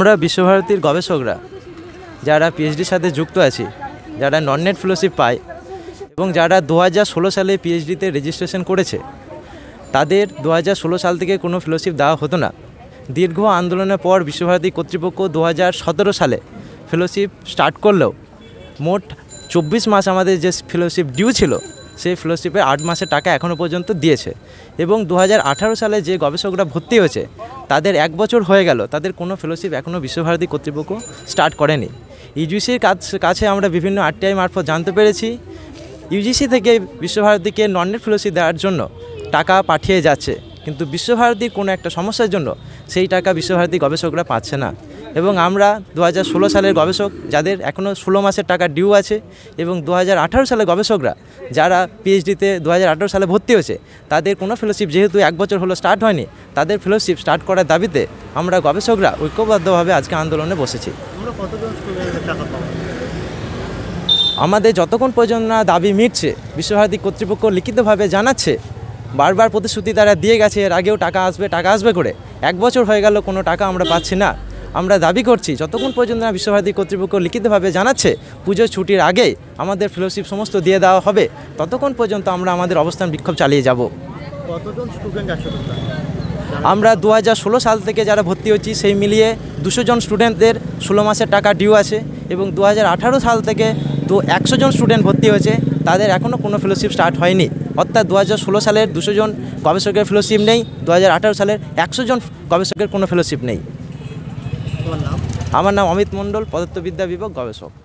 আমরা বিশ্বভারতীর গবেষকরা যারা পিএইচডির সাথে যুক্ত আছি যারা নন নেট ফেলোশিপ পায় এবং যারা দু সালে পিএইচডিতে রেজিস্ট্রেশন করেছে তাদের দু সাল থেকে কোনো ফেলোশিপ দেওয়া হতো না দীর্ঘ আন্দোলনের পর বিশ্বভারতী কর্তৃপক্ষ দু সালে ফেলোশিপ স্টার্ট করলেও মোট চব্বিশ মাস আমাদের যে ফেলোশিপ ডিউ ছিল সেই ফেলোশিপে আট মাসের টাকা এখনও পর্যন্ত দিয়েছে এবং দু সালে যে গবেষকরা ভর্তি হয়েছে তাদের এক বছর হয়ে গেল তাদের কোনো ফেলোশিপ এখনও বিশ্বভারতী কর্তৃপক্ষ স্টার্ট করেনি ইউজিসির কাছে আমরা বিভিন্ন আরটিআই মারফত জানতে পেরেছি ইউজিসি থেকে বিশ্বভারতীকে ননের ফেলোশিপ দেওয়ার জন্য টাকা পাঠিয়ে যাচ্ছে কিন্তু বিশ্বভারতীর কোনো একটা সমস্যার জন্য সেই টাকা বিশ্বভারতী গবেষকরা পাচ্ছে না এবং আমরা দু সালের গবেষক যাদের এখনও ষোলো মাসের টাকা ডিউ আছে এবং দু হাজার সালের গবেষকরা যারা পিএইচডিতে দু হাজার সালে ভর্তি হয়েছে তাদের কোনো ফেলোশিপ যেহেতু এক বছর হলো স্টার্ট হয়নি তাদের ফেলোশিপ স্টার্ট করার দাবিতে আমরা গবেষকরা ঐক্যবদ্ধভাবে আজকে আন্দোলনে বসেছি আমাদের যতক্ষণ পর্যন্ত না দাবি মিটছে বিশ্বভারতী কর্তৃপক্ষ লিখিতভাবে জানাচ্ছে বারবার প্রতিশ্রুতি তারা দিয়ে গেছে এর আগেও টাকা আসবে টাকা আসবে করে এক বছর হয়ে গেল কোনো টাকা আমরা পাচ্ছি না আমরা দাবি করছি যতক্ষণ পর্যন্ত না বিশ্বভারতী কর্তৃপক্ষ লিখিতভাবে জানাচ্ছে পুজো ছুটির আগে আমাদের ফেলোশিপ সমস্ত দিয়ে দেওয়া হবে ততক্ষণ পর্যন্ত আমরা আমাদের অবস্থান বিক্ষোভ চালিয়ে যাব আমরা দু সাল থেকে যারা ভর্তি হচ্ছি সেই মিলিয়ে দুশো জন স্টুডেন্টদের ষোলো মাসের টাকা ডিউ আছে এবং দু সাল থেকে তো একশো জন স্টুডেন্ট ভর্তি হয়েছে তাদের এখনও কোনো ফেলোশিপ স্টার্ট হয়নি অর্থাৎ দু হাজার ষোলো সালের দুশো জন গবেষকের ফেলোশিপ নেই দু সালের একশো জন গবেষকের কোনো ফেলোশিপ নেই আমার নাম অমিত মণ্ডল পদার্থবিদ্যা বিভাগ গবেষক